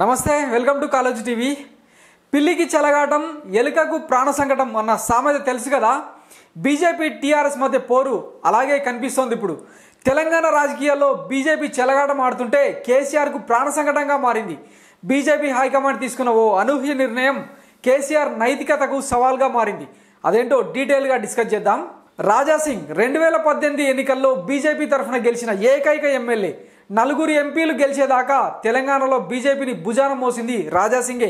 నమస్తే welcome to college TV పిల్లికి చెలగాటం ఎలుకకు ప్రాణ సంకటం అన్న సామెత తెలుసు కదా బీజేపీ టీఆర్ఎస్ మధ్య పోరు అలాగే కనిపిస్తోంది ఇప్పుడు తెలంగాణ రాజకీయాల్లో బీజేపీ చెలగాటం ఆడుతుంటే కేసీఆర్కు ప్రాణ సంకటంగా మారింది బీజేపీ హైకమాండ్ తీసుకున్న ఓ అనూహ్య నిర్ణయం కేసీఆర్ నైతికతకు సవాల్గా మారింది అదేంటో డీటెయిల్గా డిస్కస్ చేద్దాం రాజాసింగ్ రెండు వేల పద్దెనిమిది ఎన్నికల్లో బీజేపీ తరఫున గెలిచిన ఏకైక ఎమ్మెల్యే నలుగురు ఎంపీలు గెలిచేదాకా తెలంగాణలో బీజేపీని భుజాన మోసింది రాజాసింగే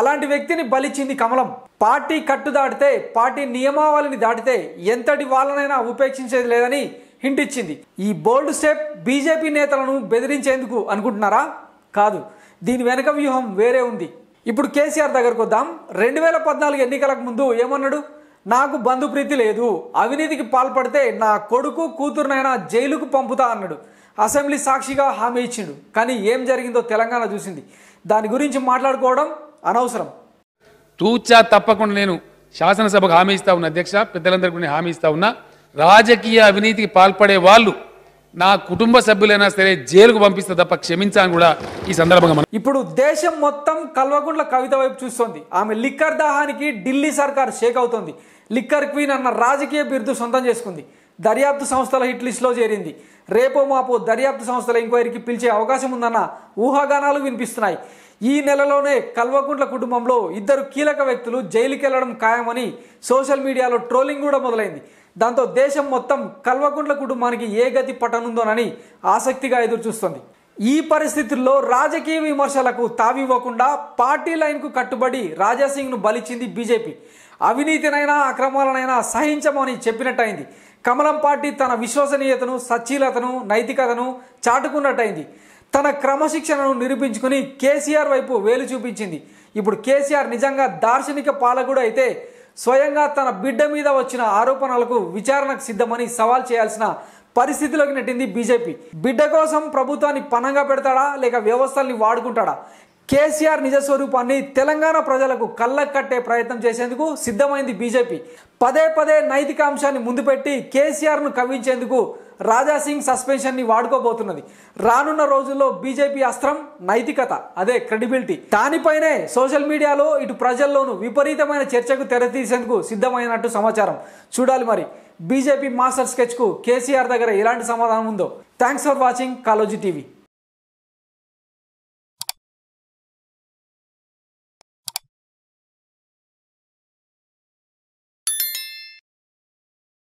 అలాంటి వ్యక్తిని బలిచ్చింది కమలం పార్టీ కట్టు దాటితే పార్టీ నియమావళిని దాటితే ఎంతటి వాళ్ళనైనా ఉపేక్షించేది లేదని హింట్ ఇచ్చింది ఈ బోల్డ్ స్టెప్ బీజేపీ నేతలను బెదిరించేందుకు అనుకుంటున్నారా కాదు దీని వెనక వ్యూహం వేరే ఉంది ఇప్పుడు కేసీఆర్ దగ్గరకు వద్దాం రెండు వేల పద్నాలుగు ఎన్నికలకు ముందు ఏమన్నాడు నాకు బంధు ప్రీతి లేదు అవినీతికి పాల్పడితే నా కొడుకు కూతురునైనా జైలుకు పంపుతా అన్నాడు అసెంబ్లీ సాక్షిగా హామీ ఇచ్చిండు కానీ ఏం జరిగిందో తెలంగాణ చూసింది దాని గురించి మాట్లాడుకోవడం అనవసరం తూచా తప్పకుండా నేను శాసనసభకు హామీ ఇస్తా ఉన్నా అధ్యక్ష పెద్దలందరికీ హామీ ఇస్తా ఉన్నా రాజకీయ అవినీతికి పాల్పడే వాళ్ళు నా కుటుంబ సభ్యులైనా సరే జైలుకు పంపిస్తే తప్ప క్షమించాను కూడా ఈ సందర్భంగా ఇప్పుడు దేశం మొత్తం కల్వకుండ్ల కవిత వైపు చూస్తోంది ఆమె లిక్కర్ దాహానికి ఢిల్లీ సర్కార్ షేక్ అవుతోంది లిక్కర్ క్వీన్ అన్న రాజకీయ బిరుదు సొంతం చేసుకుంది దర్యాప్తు సంస్థల హిట్ లిస్టులో చేరింది రేపో మాపో దర్యాప్తు సంస్థల ఎంక్వైరీకి పిలిచే అవకాశం ఉందన్న ఊహాగానాలు వినిపిస్తున్నాయి ఈ నెలలోనే కల్వకుంట్ల కుటుంబంలో ఇద్దరు కీలక వ్యక్తులు జైలుకెళ్లడం ఖాయమని సోషల్ మీడియాలో ట్రోలింగ్ కూడా మొదలైంది దాంతో దేశం మొత్తం కల్వకుంట్ల కుటుంబానికి ఏ గతి పట్టనుందోనని ఆసక్తిగా ఎదురుచూస్తోంది ఈ పరిస్థితుల్లో రాజకీయ విమర్శలకు తావివ్వకుండా పార్టీ లైన్కు కట్టుబడి రాజాసింగ్ను బలిచింది బీజేపీ అవినీతినైనా అక్రమాలనైనా సహించమని చెప్పినట్టయింది కమలం పార్టీ తన విశ్వసనీయతను సచ్చీలతను నైతికతను చాటుకున్నట్టయింది తన క్రమశిక్షణను నిరూపించుకుని కేసీఆర్ వైపు వేలు చూపించింది ఇప్పుడు కేసీఆర్ నిజంగా దార్శనిక పాలకుడు అయితే స్వయంగా తన బిడ్డ మీద వచ్చిన ఆరోపణలకు విచారణకు సిద్ధమని సవాల్ చేయాల్సిన పరిస్థితిలోకి నెట్టింది బీజేపీ బిడ్డ కోసం ప్రభుత్వాన్ని పనంగా పెడతాడా లేక వ్యవస్థల్ని వాడుకుంటాడా కేసీఆర్ నిజస్వరూపాన్ని తెలంగాణ ప్రజలకు కళ్ళకు కట్టే ప్రయత్నం చేసేందుకు సిద్ధమైంది బీజేపీ పదే పదే నైతిక అంశాన్ని ముందుపెట్టి కేసీఆర్ను కవ్వించేందుకు రాజాసింగ్ సస్పెన్షన్ని వాడుకోబోతున్నది రానున్న రోజుల్లో బీజేపీ అస్త్రం నైతికత అదే క్రెడిబిలిటీ దానిపైనే సోషల్ మీడియాలో ఇటు ప్రజల్లోనూ విపరీతమైన చర్చకు తెరతీసేందుకు సిద్ధమైనట్టు సమాచారం చూడాలి మరి బీజేపీ మాస్టర్ స్కెచ్కు కేసీఆర్ దగ్గర ఎలాంటి సమాధానం ఉందో thanks for watching Kaloji TV